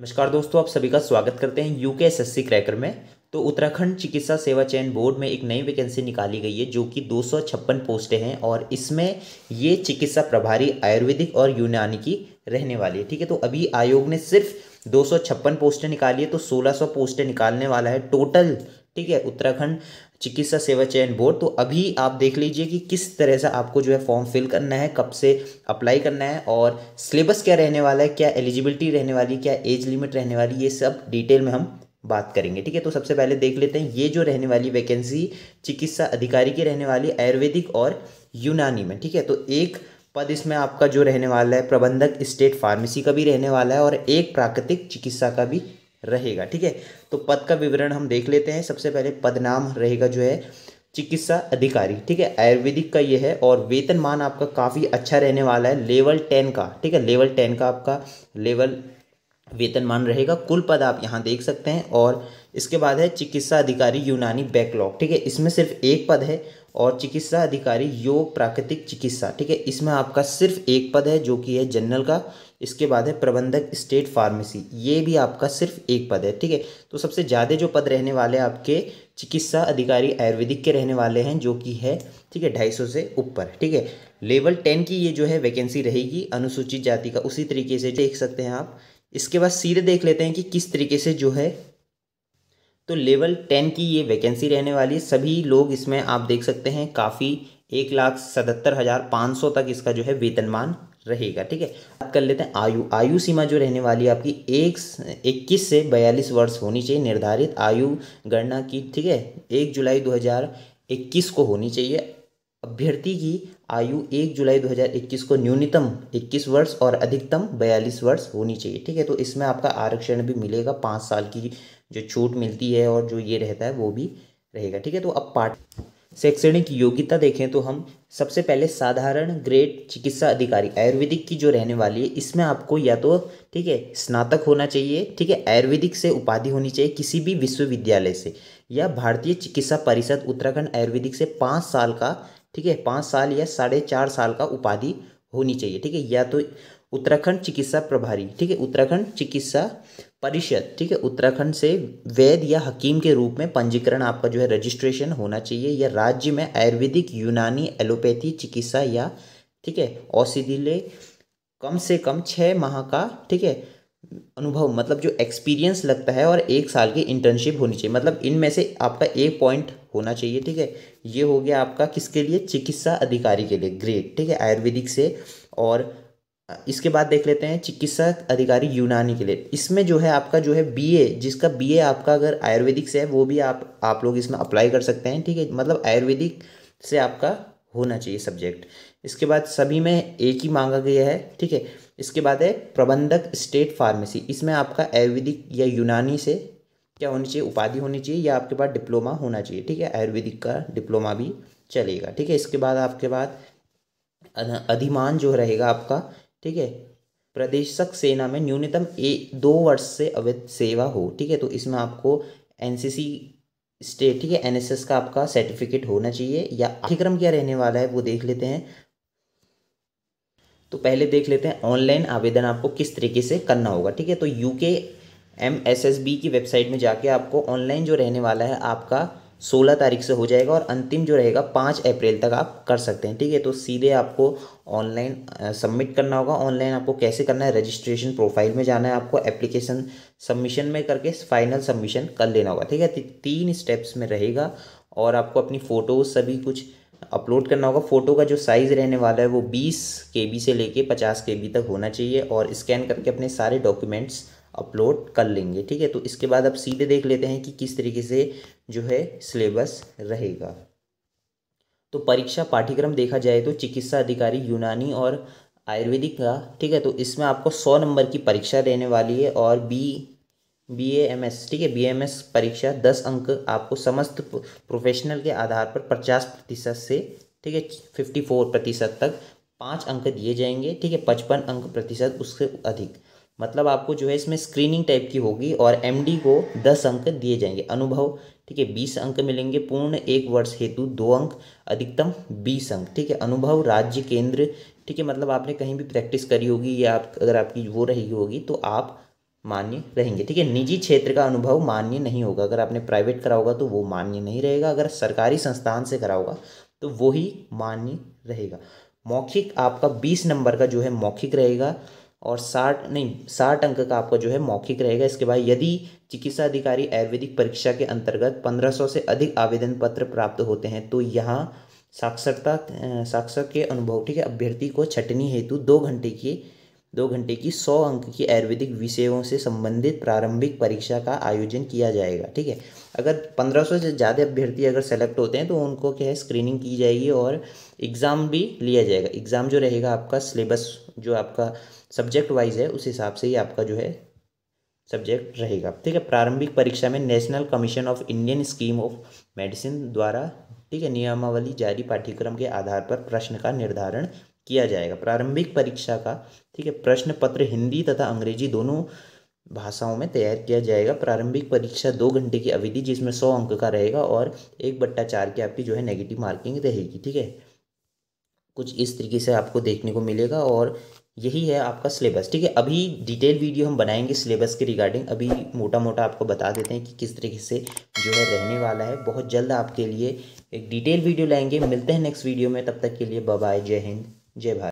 नमस्कार दोस्तों आप सभी का स्वागत करते हैं यू के एस क्रैकर में तो उत्तराखंड चिकित्सा सेवा चयन बोर्ड में एक नई वैकेंसी निकाली गई है जो कि दो पोस्टें हैं और इसमें ये चिकित्सा प्रभारी आयुर्वेदिक और यूनानी की रहने वाली है ठीक है तो अभी आयोग ने सिर्फ दो पोस्टें निकाली है तो 1600 पोस्टें निकालने वाला है टोटल ठीक है उत्तराखंड चिकित्सा सेवा चयन बोर्ड तो अभी आप देख लीजिए कि किस तरह से आपको जो है फॉर्म फिल करना है कब से अप्लाई करना है और सिलेबस क्या रहने वाला है क्या एलिजिबिलिटी रहने वाली क्या एज लिमिट रहने वाली ये सब डिटेल में हम बात करेंगे ठीक है तो सबसे पहले देख लेते हैं ये जो रहने वाली वैकेंसी चिकित्सा अधिकारी की रहने वाली आयुर्वेदिक और यूनानी में ठीक है तो एक पद इसमें आपका जो रहने वाला है प्रबंधक स्टेट फार्मेसी का भी रहने वाला है और एक प्राकृतिक चिकित्सा का भी रहेगा ठीक है तो पद का विवरण हम देख लेते हैं सबसे पहले पद नाम रहेगा जो है चिकित्सा अधिकारी ठीक है आयुर्वेदिक का ये है और वेतनमान आपका काफ़ी अच्छा रहने वाला है लेवल टेन का ठीक है लेवल टेन का आपका लेवल वेतनमान रहेगा कुल पद आप यहाँ देख सकते हैं और इसके बाद है चिकित्सा अधिकारी यूनानी बैकलॉग ठीक है इसमें सिर्फ एक पद है और चिकित्सा अधिकारी योग प्राकृतिक चिकित्सा ठीक है इसमें आपका सिर्फ एक पद है जो कि है जनरल का इसके बाद है प्रबंधक स्टेट फार्मेसी ये भी आपका सिर्फ एक पद है ठीक है तो सबसे ज़्यादा जो पद रहने वाले आपके चिकित्सा अधिकारी आयुर्वेदिक के रहने वाले हैं जो कि है ठीक है ढाई सौ से ऊपर ठीक है लेवल टेन की ये जो है वैकेंसी रहेगी अनुसूचित जाति का उसी तरीके से देख सकते हैं आप इसके बाद सीधे देख लेते हैं कि किस तरीके से जो है तो लेवल टेन की ये वैकेंसी रहने वाली है सभी लोग इसमें आप देख सकते हैं काफ़ी एक लाख सतहत्तर हज़ार पाँच सौ तक इसका जो है वेतनमान रहेगा ठीक है बात कर लेते हैं आयु आयु सीमा जो रहने वाली है आपकी एक इक्कीस से बयालीस वर्ष होनी चाहिए निर्धारित आयु गणना की ठीक है एक जुलाई दो हज़ार इक्कीस को होनी चाहिए अभ्यर्थी की आयु 1 जुलाई 2021 को न्यूनतम 21 वर्ष और अधिकतम 42 वर्ष होनी चाहिए ठीक है तो इसमें आपका आरक्षण भी मिलेगा पाँच साल की जो छूट मिलती है और जो ये रहता है वो भी रहेगा ठीक है तो अब पार्ट शैक्षणिक योग्यता देखें तो हम सबसे पहले साधारण ग्रेड चिकित्सा अधिकारी आयुर्वेदिक की जो रहने वाली है इसमें आपको या तो ठीक है स्नातक होना चाहिए ठीक है आयुर्वेदिक से उपाधि होनी चाहिए किसी भी विश्वविद्यालय से या भारतीय चिकित्सा परिषद उत्तराखंड आयुर्वेदिक से पाँच साल का ठीक है पाँच साल या साढ़े चार साल का उपाधि होनी चाहिए ठीक है या तो उत्तराखंड चिकित्सा प्रभारी ठीक है उत्तराखंड चिकित्सा परिषद ठीक है उत्तराखंड से वैद या हकीम के रूप में पंजीकरण आपका जो है रजिस्ट्रेशन होना चाहिए या राज्य में आयुर्वेदिक यूनानी एलोपैथी चिकित्सा या ठीक है औषधिले कम से कम छः माह का ठीक है अनुभव मतलब जो एक्सपीरियंस लगता है और एक साल की इंटर्नशिप होनी चाहिए मतलब इनमें से आपका एक पॉइंट होना चाहिए ठीक है ये हो गया आपका किसके लिए चिकित्सा अधिकारी के लिए ग्रेड ठीक है आयुर्वेदिक से और इसके बाद देख लेते हैं चिकित्सा अधिकारी यूनानी के लिए इसमें जो है आपका जो है बीए जिसका बीए आपका अगर आयुर्वेदिक से है वो भी आप आप लोग इसमें अप्लाई कर सकते हैं ठीक है मतलब आयुर्वेदिक से आपका होना चाहिए सब्जेक्ट इसके बाद सभी में एक ही मांगा गया है ठीक है इसके बाद है प्रबंधक स्टेट फार्मेसी इसमें आपका आयुर्वेदिक या यूनानी से क्या होनी चाहिए उपाधि होनी चाहिए या आपके पास डिप्लोमा होना चाहिए ठीक है आयुर्वेदिक का डिप्लोमा भी चलेगा ठीक है इसके बाद आपके पास अधिमान जो रहेगा आपका ठीक है प्रदेशक सेना में न्यूनतम ए दो वर्ष से अवैध सेवा हो ठीक है तो इसमें आपको एनसीसी स्टेट ठीक है एनएसएस का आपका सर्टिफिकेट होना चाहिए या पाठ्यक्रम क्या रहने वाला है वो देख लेते हैं तो पहले देख लेते हैं ऑनलाइन आवेदन आपको किस तरीके से करना होगा ठीक है तो U K M S S B की वेबसाइट में जाके आपको ऑनलाइन जो रहने वाला है आपका सोलह तारीख से हो जाएगा और अंतिम जो रहेगा पाँच अप्रैल तक आप कर सकते हैं ठीक है तो सीधे आपको ऑनलाइन सबमिट करना होगा ऑनलाइन आपको कैसे करना है रजिस्ट्रेशन प्रोफाइल में जाना है आपको एप्लीकेशन सबमिशन में करके फाइनल सबमिशन कर लेना होगा ठीक है तीन स्टेप्स में रहेगा और आपको अपनी फ़ोटोज़ सभी कुछ अपलोड करना होगा फ़ोटो का जो साइज़ रहने वाला है वो बीस के बी से लेके पचास के बी तक होना चाहिए और स्कैन करके अपने सारे डॉक्यूमेंट्स अपलोड कर लेंगे ठीक है तो इसके बाद आप सीधे देख लेते हैं कि किस तरीके से जो है सिलेबस रहेगा तो परीक्षा पाठ्यक्रम देखा जाए तो चिकित्सा अधिकारी यूनानी और आयुर्वेदिक का ठीक है तो इसमें आपको सौ नंबर की परीक्षा रहने वाली है और बी बी एम एस ठीक है बी एम एस परीक्षा दस अंक आपको समस्त प्रोफेशनल के आधार पर पचास प्रतिशत से ठीक है फिफ्टी फोर प्रतिशत तक पाँच अंक दिए जाएंगे ठीक है पचपन अंक प्रतिशत उससे अधिक मतलब आपको जो है इसमें स्क्रीनिंग टाइप की होगी और एम डी को दस अंक दिए जाएंगे अनुभव ठीक है बीस अंक मिलेंगे पूर्ण एक वर्ष हेतु दो अंक अधिकतम बीस अंक ठीक है अनुभव राज्य केंद्र ठीक है मतलब आपने कहीं भी प्रैक्टिस करी होगी या आप अगर आपकी वो रही होगी तो आप मान्य रहेंगे ठीक है निजी क्षेत्र का अनुभव मान्य नहीं होगा अगर आपने प्राइवेट करा होगा तो वो मान्य नहीं रहेगा अगर सरकारी संस्थान से करा होगा तो वो ही मान्य रहेगा मौखिक आपका बीस नंबर का जो है मौखिक रहेगा और साठ नहीं साठ अंक का आपका जो है मौखिक रहेगा इसके बाद यदि चिकित्सा अधिकारी आयुर्वेदिक परीक्षा के अंतर्गत पंद्रह सौ से अधिक आवेदन पत्र प्राप्त होते हैं तो यहाँ साक्षरता साक्षर के अनुभव ठीक है अभ्यर्थी को छटनी हेतु दो घंटे की दो घंटे की सौ अंक की आयुर्वेदिक विषयों से संबंधित प्रारंभिक परीक्षा का आयोजन किया जाएगा ठीक है अगर पंद्रह सौ से ज़्यादा अभ्यर्थी अगर सेलेक्ट होते हैं तो उनको क्या है स्क्रीनिंग की जाएगी और एग्ज़ाम भी लिया जाएगा एग्ज़ाम जो रहेगा आपका सिलेबस जो आपका सब्जेक्ट वाइज है उस हिसाब से ही आपका जो है सब्जेक्ट रहेगा ठीक है प्रारंभिक परीक्षा में National Commission of Indian scheme of medicine द्वारा ठीक है नियमावली जारी पाठ्यक्रम के आधार पर प्रश्न का निर्धारण किया जाएगा प्रारंभिक परीक्षा का ठीक है प्रश्न पत्र हिंदी तथा अंग्रेजी दोनों भाषाओं में तैयार किया जाएगा प्रारंभिक परीक्षा दो घंटे की अवधि जिसमें सौ अंक का रहेगा और एक बट्टा चार की आपकी जो है नेगेटिव मार्किंग रहेगी ठीक है कुछ इस तरीके से आपको देखने को मिलेगा और यही है आपका सिलेबस ठीक है अभी डिटेल वीडियो हम बनाएंगे सिलेबस के रिगार्डिंग अभी मोटा मोटा आपको बता देते हैं कि किस तरीके से जो है रहने वाला है बहुत जल्द आपके लिए एक डिटेल वीडियो लाएंगे मिलते हैं नेक्स्ट वीडियो में तब तक के लिए बाय जय हिंद जय भारत